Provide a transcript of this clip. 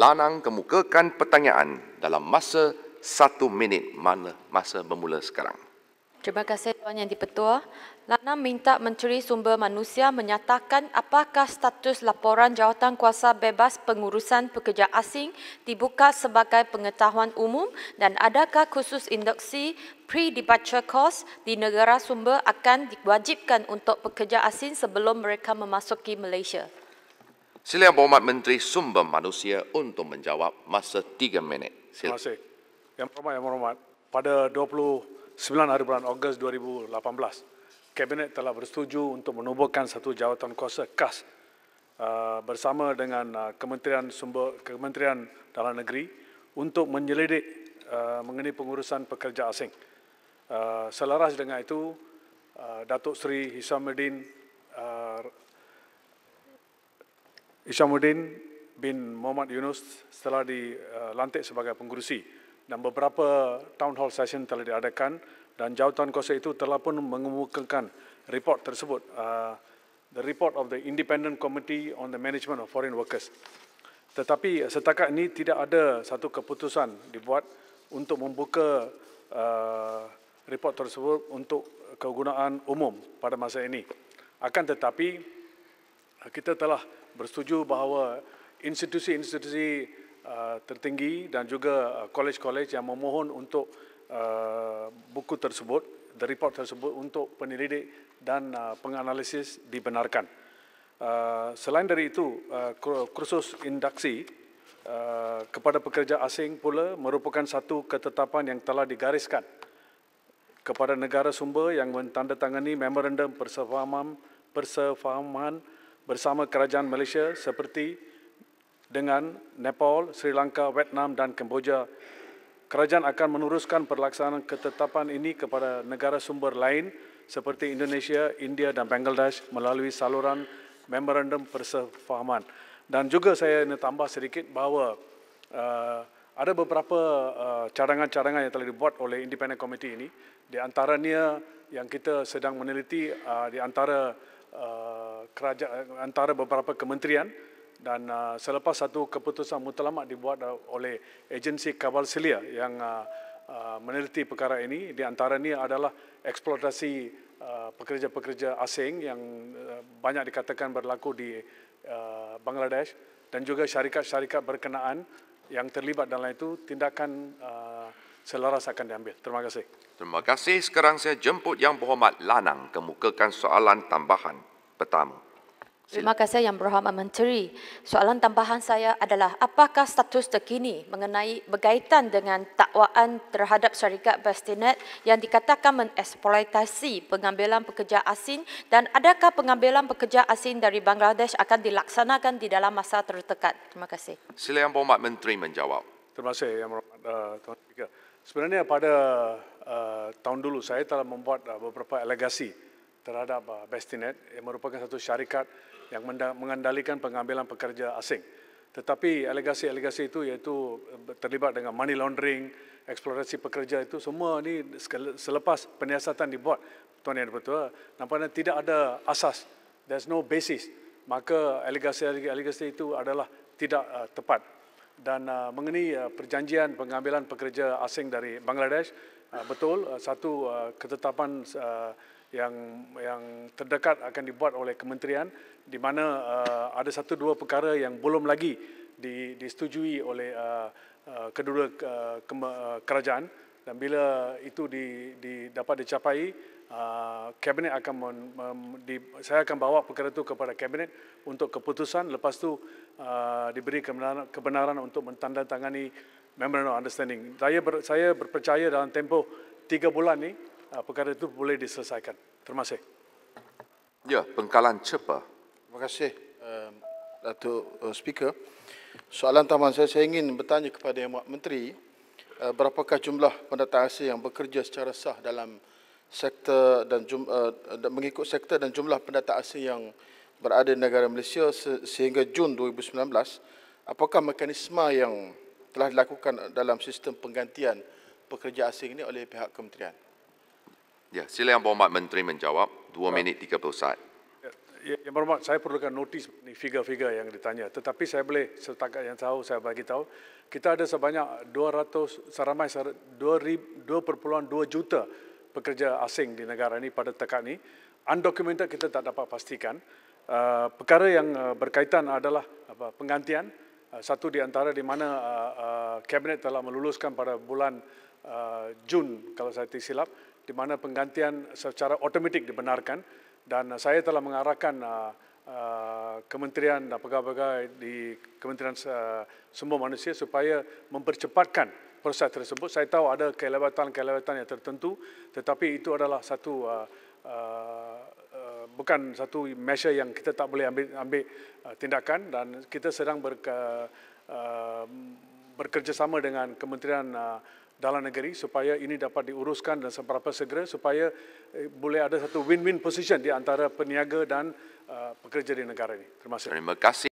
Lanang kemukakan pertanyaan dalam masa satu minit mana masa bermula sekarang. Terima kasih Tuan Yang Dipertua. Lana minta Menteri Sumber Manusia menyatakan apakah status laporan jawatan kuasa bebas pengurusan pekerja asing dibuka sebagai pengetahuan umum dan adakah khusus induksi pre-departure course di negara sumber akan diwajibkan untuk pekerja asing sebelum mereka memasuki Malaysia? Silakan Berhormat Menteri Sumber Manusia untuk menjawab masa tiga minit. Silakan. Terima kasih. Yang Berhormat, Yang Berhormat, pada 29 hari bulan Ogos 2018, Kabinet telah bersetuju untuk menubuhkan satu jawatan kuasa KAS uh, bersama dengan uh, Kementerian Sumber Kementerian Dalam Negeri untuk menyelidik uh, mengenai pengurusan pekerja asing. Uh, selaras dengan itu, uh, Datuk Seri Hisamuddin Isyamuddin bin Muhammad Yunus telah dilantik eh, sebagai pengurusi dan beberapa town hall session telah diadakan dan jawatan kuasa itu telah pun mengemukakan report tersebut. Uh, the report of the Independent Committee on the Management of Foreign Workers. Tetapi setakat ini tidak ada satu keputusan dibuat untuk membuka uh, report tersebut untuk kegunaan umum pada masa ini. Akan tetapi, kita telah bersetuju bahawa institusi-institusi uh, tertinggi dan juga uh, kolej-kolej uh, yang memohon untuk uh, buku tersebut, the report tersebut untuk penyelidik dan uh, penganalisis dibenarkan. Uh, selain dari itu, uh, kursus induksi uh, kepada pekerja asing pula merupakan satu ketetapan yang telah digariskan kepada negara sumber yang menandatangani memorandum persefahaman persefahaman bersama kerajaan Malaysia seperti dengan Nepal, Sri Lanka, Vietnam dan Kemboja. Kerajaan akan meneruskan pelaksanaan ketetapan ini kepada negara sumber lain seperti Indonesia, India dan Bangladesh melalui saluran memorandum persefahaman. Dan juga saya nak tambah sedikit bahawa uh, ada beberapa eh, cadangan-cadangan uh, yang telah dibuat oleh Independent Committee ini. Di antaranya yang kita sedang meneliti uh, di antara uh, kerajaan antara beberapa kementerian dan uh, selepas satu keputusan mutlamak dibuat uh, oleh agensi kawal Selia yang uh, uh, meneliti perkara ini di antara antaranya adalah eksploitasi uh, pekerja-pekerja asing yang uh, banyak dikatakan berlaku di uh, Bangladesh dan juga syarikat-syarikat berkenaan yang terlibat dalam itu tindakan uh, selaras akan diambil. Terima kasih. Terima kasih. Sekarang saya jemput Yang Berhormat Lanang kemukakan soalan tambahan pertama. Terima kasih Yang Berhormat Menteri. Soalan tambahan saya adalah apakah status terkini mengenai berkaitan dengan takwaan terhadap syarikat Bestinet yang dikatakan mengeksploitasi pengambilan pekerja asing dan adakah pengambilan pekerja asing dari Bangladesh akan dilaksanakan di dalam masa terdekat? Terima kasih. Sila Yang Berhormat Menteri menjawab. Terima kasih Yang Berhormat uh, Tuan Speaker. Sebenarnya pada uh, tahun dulu saya telah membuat uh, beberapa alegasi terhadap uh, Bestinet yang merupakan satu syarikat yang mengendalikan pengambilan pekerja asing. Tetapi alegasi-alegasi itu iaitu uh, terlibat dengan money laundering, eksplorasi pekerja itu semua ini selepas penyiasatan dibuat Tuan Yang Dipertua, nampaknya tidak ada asas, there's no basis. Maka alegasi-alegasi itu adalah tidak uh, tepat. Dan uh, mengenai uh, perjanjian pengambilan pekerja asing dari Bangladesh, uh, betul uh, satu uh, ketetapan uh, yang yang terdekat akan dibuat oleh kementerian di mana uh, ada satu dua perkara yang belum lagi di, disetujui oleh uh, uh, kedua uh, ke, uh, kerajaan dan bila itu di, di, dapat dicapai uh, kabinet akan men, um, di, saya akan bawa perkara itu kepada kabinet untuk keputusan lepas tu uh, diberi kebenaran, kebenaran untuk mentandatangani memorandum understanding saya ber, saya berpercaya dalam tempoh tiga bulan ni uh, perkara itu boleh diselesaikan. Terima kasih. Ya, pengkalan cepat. Terima kasih, ehm, Datuk eh, Speaker. Soalan tambahan saya, saya ingin bertanya kepada Yang Menteri, eh, berapakah jumlah pendatang asing yang bekerja secara sah dalam sektor dan jum, eh, mengikut sektor dan jumlah pendatang asing yang berada di negara Malaysia sehingga Jun 2019, apakah mekanisme yang telah dilakukan dalam sistem penggantian pekerja asing ini oleh pihak kementerian? Ya, sila yang berhormat Menteri menjawab. dua ya. minit puluh saat. Ya, ya, yang berhormat, saya perlukan notis ni figure-figure yang ditanya. Tetapi saya boleh setakat yang tahu, saya bagi tahu. Kita ada sebanyak dua ratus seramai dua dua ribu perpuluhan dua juta pekerja asing di negara ini pada tekan ini. Undocumented kita tak dapat pastikan. Uh, perkara yang uh, berkaitan adalah apa, penggantian. Uh, satu di antara di mana uh, uh, Kabinet telah meluluskan pada bulan uh, Jun, kalau saya tidak silap, di mana penggantian secara otomatik dibenarkan dan uh, saya telah mengarahkan uh, uh, kementerian dan pegawai-pegawai di Kementerian uh, Semua Manusia supaya mempercepatkan proses tersebut. Saya tahu ada kelewatan-kelewatan yang tertentu tetapi itu adalah satu uh, uh, uh bukan satu measure yang kita tak boleh ambil, ambil uh, tindakan dan kita sedang berke, uh, bekerjasama dengan Kementerian uh, dalam negeri supaya ini dapat diuruskan dan seberapa segera supaya eh, boleh ada satu win-win position di antara peniaga dan eh, pekerja di negara ini. Terima kasih. Terima kasih.